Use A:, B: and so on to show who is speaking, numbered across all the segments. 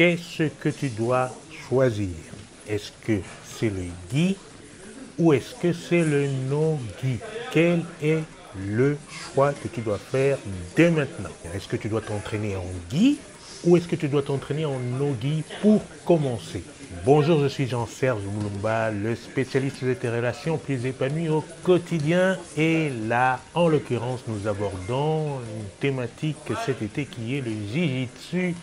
A: qu'est-ce que tu dois choisir Est-ce que c'est le gui ou est-ce que c'est le no gui Quel est le choix que tu dois faire dès maintenant Est-ce que tu dois t'entraîner en gui ou est-ce que tu dois t'entraîner en no-gui pour commencer Bonjour, je suis Jean-Serge Moulumba, le spécialiste de tes relations plus épanouies au quotidien. Et là, en l'occurrence, nous abordons une thématique cet été qui est le Jiu-Jitsu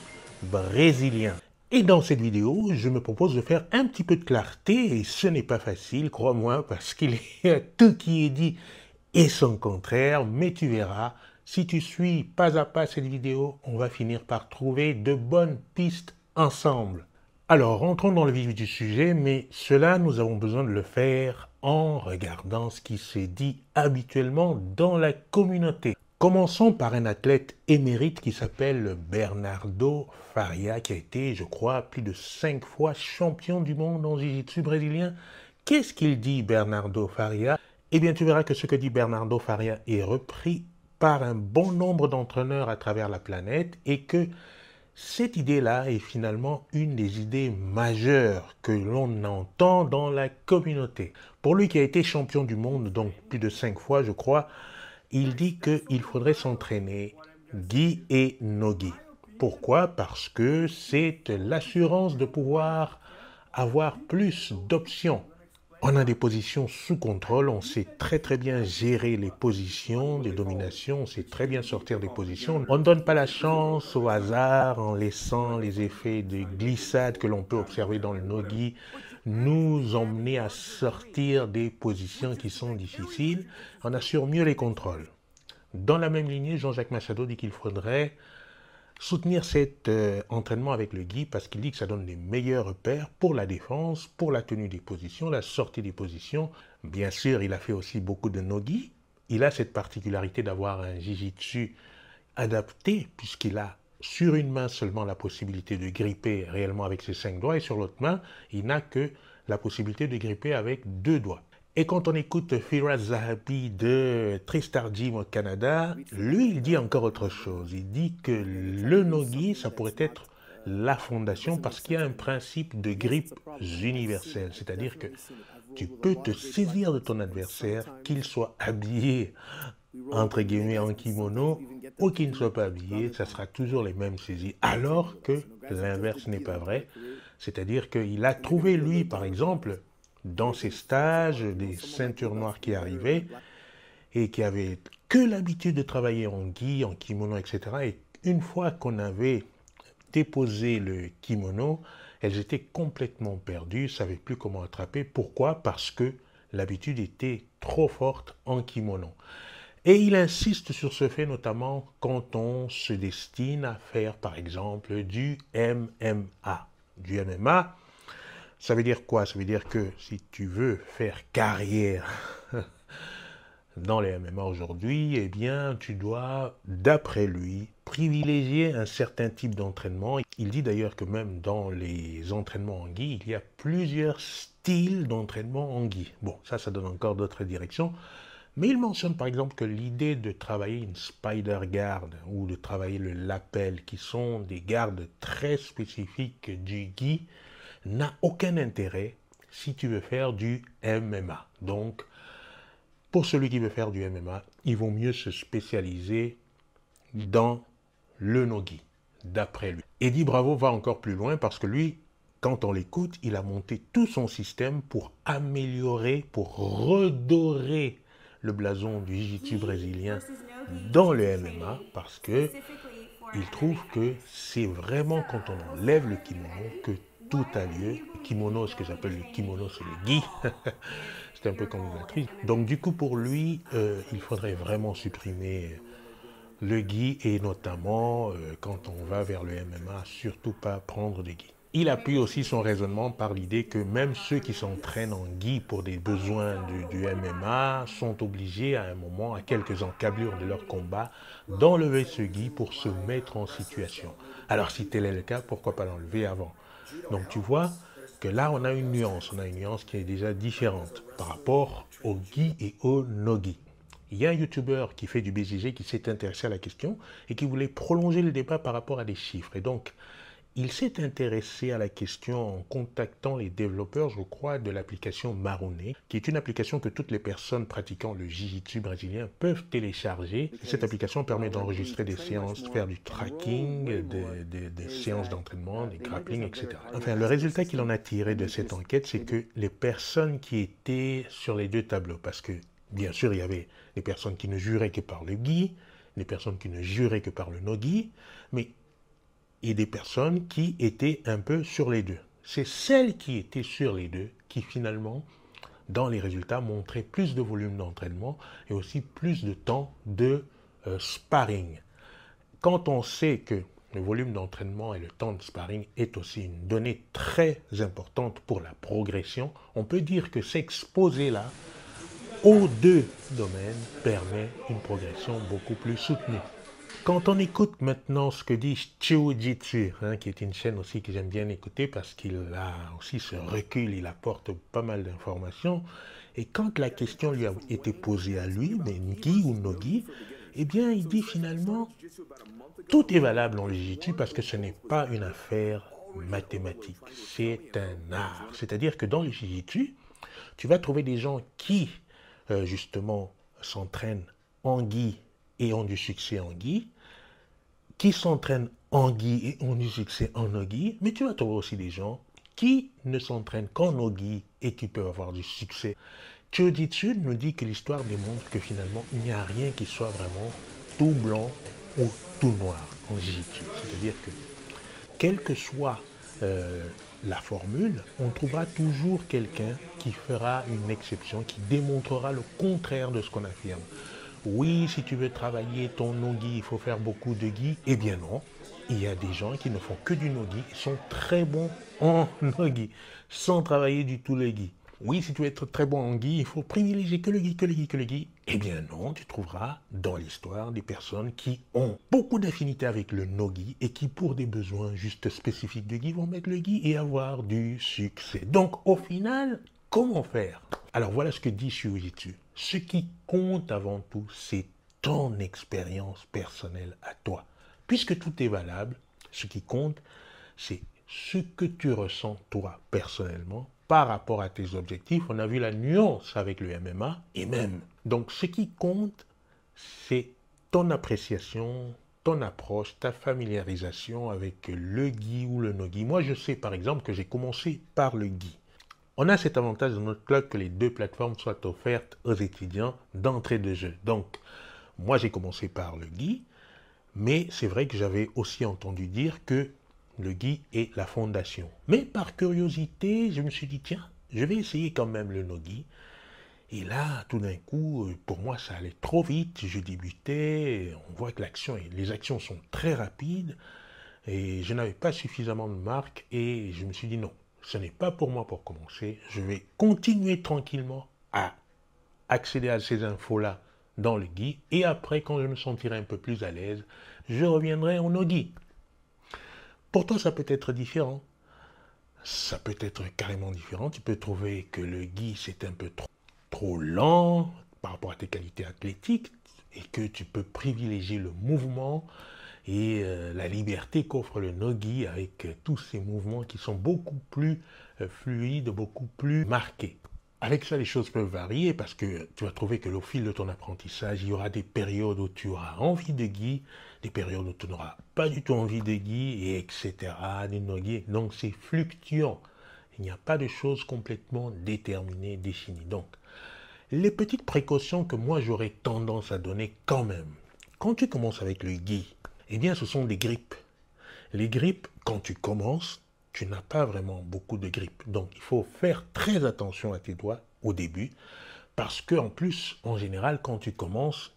A: brésilien. Et dans cette vidéo, je me propose de faire un petit peu de clarté, et ce n'est pas facile, crois-moi, parce qu'il y a tout qui est dit et son contraire, mais tu verras, si tu suis pas à pas cette vidéo, on va finir par trouver de bonnes pistes ensemble. Alors, rentrons dans le vif du sujet, mais cela, nous avons besoin de le faire en regardant ce qui s'est dit habituellement dans la communauté. Commençons par un athlète émérite qui s'appelle Bernardo Faria, qui a été, je crois, plus de cinq fois champion du monde en jiu-jitsu brésilien. Qu'est-ce qu'il dit, Bernardo Faria Eh bien, tu verras que ce que dit Bernardo Faria est repris par un bon nombre d'entraîneurs à travers la planète et que cette idée-là est finalement une des idées majeures que l'on entend dans la communauté. Pour lui qui a été champion du monde, donc plus de cinq fois, je crois, il dit qu'il faudrait s'entraîner gi et nogi. Pourquoi Parce que c'est l'assurance de pouvoir avoir plus d'options. On a des positions sous contrôle, on sait très très bien gérer les positions, les dominations, on sait très bien sortir des positions. On ne donne pas la chance au hasard en laissant les effets de glissade que l'on peut observer dans le nogi nous emmener à sortir des positions qui sont difficiles, on assure mieux les contrôles. Dans la même lignée, Jean-Jacques Machado dit qu'il faudrait soutenir cet euh, entraînement avec le Guy parce qu'il dit que ça donne les meilleurs repères pour la défense, pour la tenue des positions, la sortie des positions. Bien sûr, il a fait aussi beaucoup de nogi. Il a cette particularité d'avoir un jiu-jitsu adapté puisqu'il a sur une main seulement la possibilité de gripper réellement avec ses cinq doigts et sur l'autre main, il n'a que la possibilité de gripper avec deux doigts. Et quand on écoute Firas Zahabi de Tristar Jim au Canada, lui, il dit encore autre chose. Il dit que le nogi, ça pourrait être la fondation parce qu'il y a un principe de grippe universelle, c'est-à-dire que tu peux te saisir de ton adversaire, qu'il soit habillé entre guillemets en kimono ou qui ne soit pas habillé, ça sera toujours les mêmes saisies. Alors que l'inverse n'est pas vrai. C'est-à-dire qu'il a trouvé, lui, par exemple, dans ses stages, des ceintures noires qui arrivaient et qui avaient que l'habitude de travailler en gi, en kimono, etc. Et une fois qu'on avait déposé le kimono, elles étaient complètement perdues, ne savaient plus comment attraper. Pourquoi Parce que l'habitude était trop forte en kimono. Et il insiste sur ce fait notamment quand on se destine à faire par exemple du MMA. Du MMA, ça veut dire quoi Ça veut dire que si tu veux faire carrière dans les MMA aujourd'hui, eh bien, tu dois, d'après lui, privilégier un certain type d'entraînement. Il dit d'ailleurs que même dans les entraînements en gui, il y a plusieurs styles d'entraînement en gui. Bon, ça, ça donne encore d'autres directions. Mais il mentionne par exemple que l'idée de travailler une spider guard ou de travailler le lapel, qui sont des gardes très spécifiques du gi, n'a aucun intérêt si tu veux faire du MMA. Donc, pour celui qui veut faire du MMA, il vaut mieux se spécialiser dans le nogi, d'après lui. Eddie Bravo va encore plus loin parce que lui, quand on l'écoute, il a monté tout son système pour améliorer, pour redorer le blason du jiu-jitsu brésilien dans le MMA parce que il trouve que c'est vraiment quand on enlève le kimono que tout a lieu. Le kimono, ce que j'appelle le kimono, c'est le gi. c'est un peu comme une Donc du coup, pour lui, euh, il faudrait vraiment supprimer le gi et notamment euh, quand on va vers le MMA, surtout pas prendre des gui il appuie aussi son raisonnement par l'idée que même ceux qui s'entraînent en gi pour des besoins du, MMA sont obligés à un moment, à quelques encablures de leur combat, d'enlever ce gi pour se mettre en situation. Alors si tel est le cas, pourquoi pas l'enlever avant Donc tu vois que là, on a une nuance, on a une nuance qui est déjà différente par rapport au gi et au no-gi. Il y a un youtubeur qui fait du BJJ qui s'est intéressé à la question et qui voulait prolonger le débat par rapport à des chiffres. Et donc, il s'est intéressé à la question en contactant les développeurs, je crois, de l'application Marone, qui est une application que toutes les personnes pratiquant le jiu-jitsu brésilien peuvent télécharger. Cette application permet ah d'enregistrer des séances, faire du tracking, des, séances d'entraînement, ah, des grappling, etc. Enfin, le résultat qu'il en a tiré de cette enquête, c'est que les personnes qui étaient sur les deux tableaux, parce que bien sûr, il y avait les personnes qui ne juraient que par le gi, les personnes qui ne juraient que par le nogi, mais et des personnes qui étaient un peu sur les deux. C'est celles qui étaient sur les deux qui finalement, dans les résultats, montraient plus de volume d'entraînement et aussi plus de temps de euh, sparring. Quand on sait que le volume d'entraînement et le temps de sparring est aussi une donnée très importante pour la progression, on peut dire que s'exposer là aux deux domaines permet une progression beaucoup plus soutenue. Quand on écoute maintenant ce que dit Chiu Jitsu, hein, qui est une chaîne aussi que j'aime bien écouter parce qu'il a aussi ce recul, il apporte pas mal d'informations. Et quand la question lui a été posée à lui, Ngi ou Nogi, eh bien, il dit finalement, tout est valable en Jiu-Jitsu parce que ce n'est pas une affaire mathématique, c'est un art. C'est-à-dire que dans le Jiu-Jitsu, tu vas trouver des gens qui, euh, justement, s'entraînent en gui et ont du succès en Guy, qui s'entraînent en Guy et ont du succès en Ogi, mais tu vas trouver aussi des gens qui ne s'entraînent qu'en Ogi et qui peuvent avoir du succès. Jody Sud nous dit que l'histoire démontre que finalement, il n'y a rien qui soit vraiment tout blanc ou tout noir en jiu C'est-à-dire que, quelle que soit euh, la formule, on trouvera toujours quelqu'un qui fera une exception, qui démontrera le contraire de ce qu'on affirme oui, si tu veux travailler ton nogi, il faut faire beaucoup de gi. Eh bien non, il y a des gens qui ne font que du nogi, sont très bons en nogi, sans travailler du tout le gi. Oui, si tu veux être très bon en gi, il faut privilégier que le gi, que le gi, que le gi. Eh bien non, tu trouveras dans l'histoire des personnes qui ont beaucoup d'affinité avec le nogi et qui pour des besoins juste spécifiques de gi vont mettre le gi et avoir du succès. Donc au final, comment faire Alors voilà ce que dit Shuji-tsu. Ce qui compte avant tout, c'est ton expérience personnelle à toi. Puisque tout est valable, ce qui compte, c'est ce que tu ressens toi personnellement par rapport à tes objectifs. On a vu la nuance avec le MMA et même. Donc ce qui compte, c'est ton appréciation, ton approche, ta familiarisation avec le guide ou le no nogi. Moi, je sais par exemple que j'ai commencé par le guide. On a cet avantage dans notre club que les deux plateformes soient offertes aux étudiants d'entrée de jeu. Donc, moi j'ai commencé par le Guy, mais c'est vrai que j'avais aussi entendu dire que le Guy est la fondation. Mais par curiosité, je me suis dit, tiens, je vais essayer quand même le Nogui. Et là, tout d'un coup, euh, pour moi, ça allait trop vite. Je débutais. On voit que les actions sont très rapides. Et je n'avais pas suffisamment de marques. Et je me suis dit non, ce n'est pas pour moi pour commencer. Je vais continuer tranquillement à accéder à ces infos-là dans le guide. Et après, quand je me sentirai un peu plus à l'aise, je reviendrai en guide. Pour toi, ça peut être différent. Ça peut être carrément différent. Tu peux trouver que le guide, c'est un peu trop, trop lent par rapport à tes qualités athlétiques et que tu peux privilégier le mouvement, et euh, la liberté qu'offre le Nogi avec euh, tous ces mouvements qui sont beaucoup plus euh, fluides, beaucoup plus marqués. Avec ça, les choses peuvent varier parce que tu vas trouver que au fil de ton apprentissage, il y aura des périodes où tu auras envie de Guy, des périodes où tu n'auras pas du tout envie de Guy, et etc. Des nogi. Donc c'est fluctuant. Il n'y a pas de choses complètement déterminées, définies. Donc, les petites précautions que moi j'aurais tendance à donner quand même. Quand tu commences avec le Guy, eh bien, ce sont des grippes. Les grippes, quand tu commences, tu n'as pas vraiment beaucoup de grippe. Donc, il faut faire très attention à tes doigts au début, parce que en plus, en général, quand tu commences,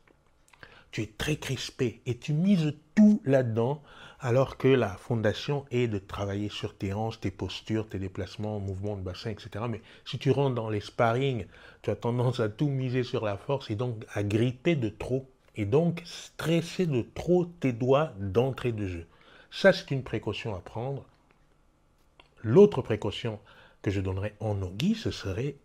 A: tu es très crispé et tu mises tout là-dedans, alors que la fondation est de travailler sur tes hanches, tes postures, tes déplacements, mouvements de bassin, etc. Mais si tu rentres dans les sparring, tu as tendance à tout miser sur la force et donc à gripper de trop et donc stresser de trop tes doigts d'entrée de jeu. Ça, c'est une précaution à prendre. L'autre précaution que je donnerais en Nogi, ce serait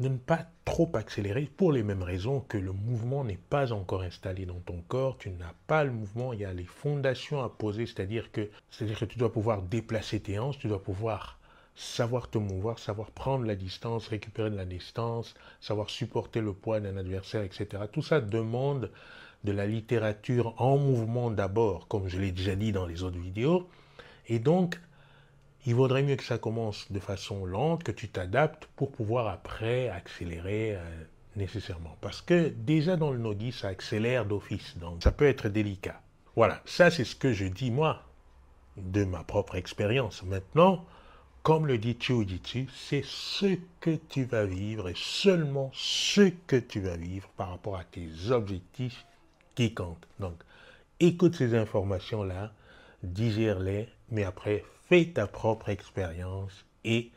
A: de ne pas trop accélérer pour les mêmes raisons que le mouvement n'est pas encore installé dans ton corps, tu n'as pas le mouvement, il y a les fondations à poser, c'est-à-dire que, c'est-à-dire que tu dois pouvoir déplacer tes hanches, tu dois pouvoir savoir te mouvoir, savoir prendre la distance, récupérer de la distance, savoir supporter le poids d'un adversaire, etc. Tout ça demande de la littérature en mouvement d'abord, comme je l'ai déjà dit dans les autres vidéos. Et donc, il vaudrait mieux que ça commence de façon lente, que tu t'adaptes pour pouvoir après accélérer euh, nécessairement. Parce que déjà dans le Nogi, ça accélère d'office, donc ça peut être délicat. Voilà, ça c'est ce que je dis moi de ma propre expérience. Maintenant, comme le dit tu c'est ce que tu vas vivre et seulement ce que tu vas vivre par rapport à tes objectifs qui comptent. Donc, écoute ces informations-là, digère-les, mais après, fais ta propre expérience et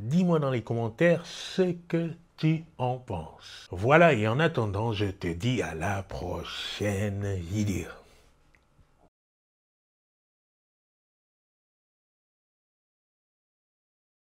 A: dis-moi dans les commentaires ce que tu en penses. Voilà, et en attendant, je te dis à la prochaine vidéo.